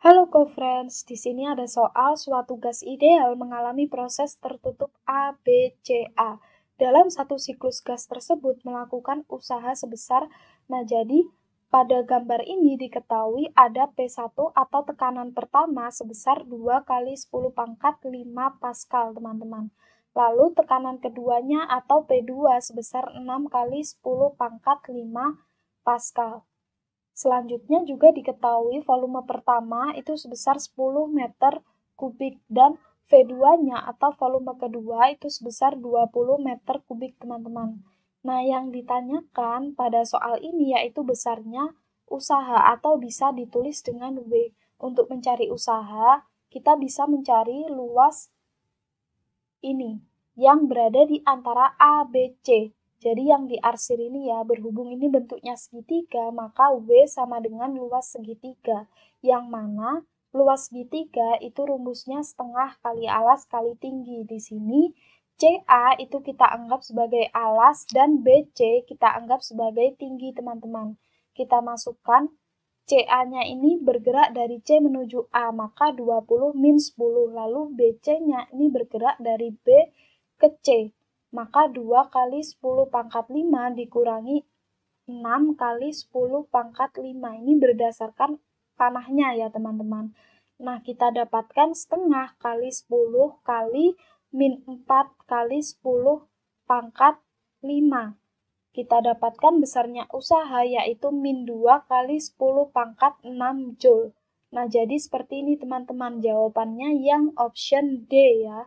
Halo co-friends, di sini ada soal suatu gas ideal mengalami proses tertutup A, B, C, A. Dalam satu siklus gas tersebut melakukan usaha sebesar, nah jadi pada gambar ini diketahui ada P1 atau tekanan pertama sebesar 2 kali 10 pangkat 5 Pascal, teman-teman. Lalu tekanan keduanya atau P2 sebesar 6 kali 10 pangkat 5 Pascal. Selanjutnya juga diketahui volume pertama itu sebesar 10 meter kubik dan V2-nya atau volume kedua itu sebesar 20 meter kubik teman-teman. Nah, yang ditanyakan pada soal ini yaitu besarnya usaha atau bisa ditulis dengan W. Untuk mencari usaha, kita bisa mencari luas ini yang berada di antara A, B, C. Jadi yang diarsir ini ya, berhubung ini bentuknya segitiga, maka W sama dengan luas segitiga, yang mana luas segitiga itu rumusnya setengah kali alas kali tinggi. Di sini CA itu kita anggap sebagai alas dan BC kita anggap sebagai tinggi, teman-teman. Kita masukkan CA-nya ini bergerak dari C menuju A, maka 20 min 10. Lalu BC-nya ini bergerak dari B ke C, maka 2 kali 10 pangkat 5 dikurangi 6 kali 10 pangkat 5. Ini berdasarkan panahnya ya teman-teman. Nah, kita dapatkan setengah kali 10 kali min 4 kali 10 pangkat 5. Kita dapatkan besarnya usaha yaitu min 2 kali 10 pangkat 6 Joule. Nah, jadi seperti ini teman-teman jawabannya yang option D ya.